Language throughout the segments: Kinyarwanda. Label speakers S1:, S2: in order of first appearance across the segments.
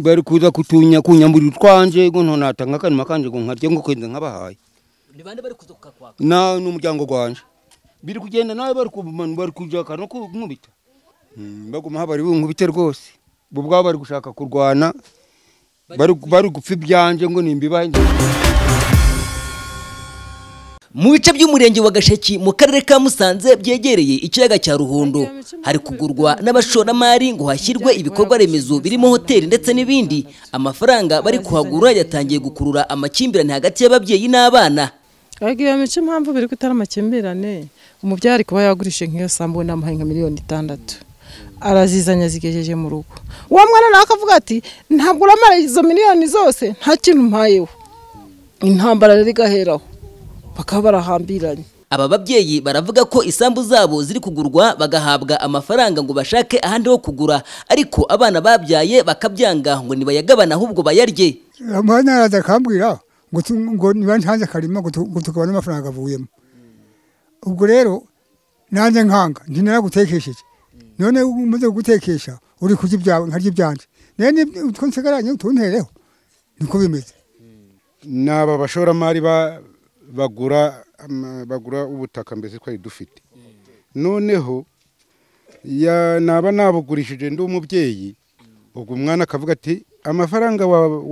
S1: bari kuza kutunya kunyambura utwanje ngo ntonatanga akanuma kanje ngo nkarye ngo kwenda nkabahaye ni bande bari kuza kukakwaka na n'umuryango gwanje biri kugenda nawe bari kubumana bari kujaka no kunkubita baguma habari bunkubite rwose bo bwabo bari gushaka kurwana bari bari gupfa ibyanje ngo nimbibaye mu bice by'umurenge wa gasheki mu karere ka musanze byegereye ikiyaga cya Ruhundo hari kugurwa n'abashoramari ngo hashyirwe ibikorwa remezo birimo hoteli ndetse n'ibindi amafaranga bari kuhagura yatangiye gukurura amakimbirane hagati y'ababyeyi n'abana bagiye mu impamvu biri gutara amakimbirane umubyeyi ari kuba yagurisha nk'iyo sambu we namuhaye nka miliyoni itandatu arazizanya zigejeje mu rugo uwo mwana nawe akavuga ati ntabwo uramara izo miliyoni zose nta kintu umpayeho intambara rero igaheraho bakaba barahambiranye aba babyeyi baravuga ko isambu zabo ziri kugurwa bagahabwa amafaranga ngo bashake ahandi ho kugura ariko abana babyaye bakabyanga ngo ntibayagabane ahubwo bayarye
S2: amahanya araza akambwira ngo niba ntanze akarima ngo tukabona amafaranga avuyemo ubwo rero nanjye nkanga ntinaragutekesheje none umaze gutekesha uri kurya ibyawe nkarya ibyanjye rero utwo nsigaranye utuntereho niko bimeze
S3: ni aba bashoramari ba bagura um, bagura ubutaka mbese twari dufite noneho naba nabugurishije ndi umubyeyi ubwo umwana akavuga ati amafaranga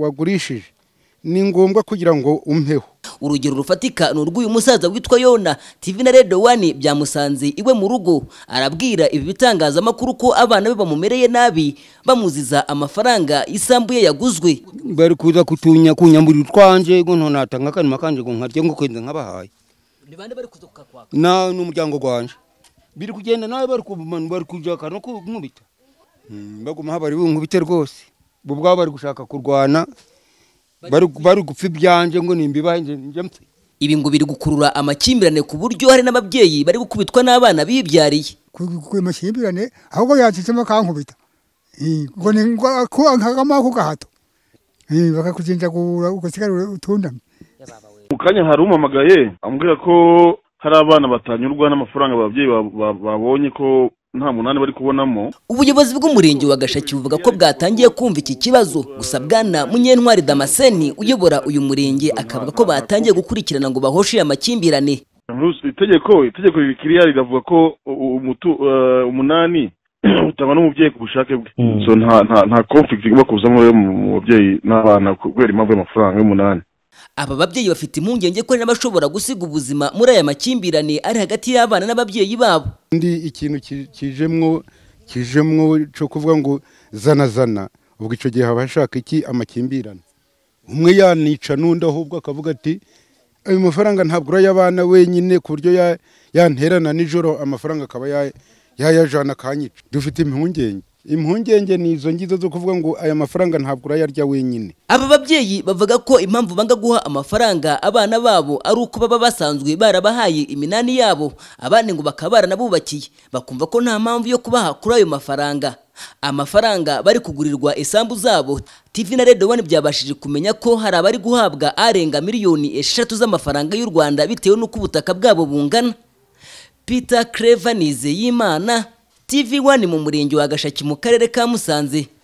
S3: wagurishije ni ngombwa kugira ngo umpeho urugero
S1: rufatika ni urw'uyu musaza witwa yona TV na redo wani byamusanze iwe mu rugo arabwira ibi bitangazamakuru ko abana be bamumereye nabi bamuziza amafaranga isambuye ye yaguzwe bari kuza kutunya kunyamburira utwanje ngo ntonatanga akanuma kanje ngo nkarye ngo kwenda nkabahaye na n'umuryango gwanje biri kugenda nawe bari kubumana bari kujaka no kunkubita hmm, baguma habari bunkubite rwose bo bari gushaka kurwana bari gupfa ibyanjye ngo nimba ibanjye njye ibi ngo biri gukurura amakimbirane ku buryo hari n'ababyeyi bari gukubitwa n'abana bibyariye
S2: amakimbirane ahubwo yacitsemo akankubita ngo ni nk'akamaro gahato bakakuzinjagura ugasigara utundamye
S3: mu kanya hari
S1: umpamagaye ambwira ko hari abana batanyurwa n'amafaranga ababyeyi babonye ko nta munani bari kubonamo ubuyobozi bw'umurenge wa gashaki buvuga ko bwatangiye kumva iki kibazo gusa bwana munyentwari damascene uyobora uyu murenge akavuga ko batangiye gukurikirana ngo bahoshe amakimbirane itegeko itegeko rikiriya riravuga ko eh, umunani utangwa n'umubyeyi ku bushake bwe
S3: hmm. nta nta kuzamo mu babyeyi n'abana kubera impamvu y'amafaranga y'umunani
S1: aba babyeyi bafite impungenge ko n'abashobora gusiga ubuzima muri aya makimbirane ari hagati y'abana n'ababyeyi babo
S3: ndi ikintu kijemwo kijemwo cyo kuvuga ngo zana zana ubwo icyo gihe haba hashaka iki amakimbirane umwe yanica n'undi ahubwo akavuga ati ayo mafaranga ntabwo urayabana wenyine ku buryo yanterana nijoro amafaranga akaba yayajana akanyica dufite impungenge impungenge ni izo ngizo zo kuvuga ngo aya mafaranga ntabwo urayarya wenyine
S1: aba babyeyi bavuga ko impamvu banga guha amafaranga abana babo ari uko baba basanzwe barabahaye iminani yabo abandi ngo bakaba baranabubakiye bakumva ko nta mpamvu yo kubaha kuri ayo mafaranga amafaranga bari kugurirwa isambu zabo TV na Red One byabashije kumenya ko hari abari guhabwa arenga miliyoni eshatu z'amafaranga y'u Rwanda bitewe n'uko ubutaka bwabo bungana Peter Clever y’imana tv wani mu murenge wa gashaki mu karere ka musanze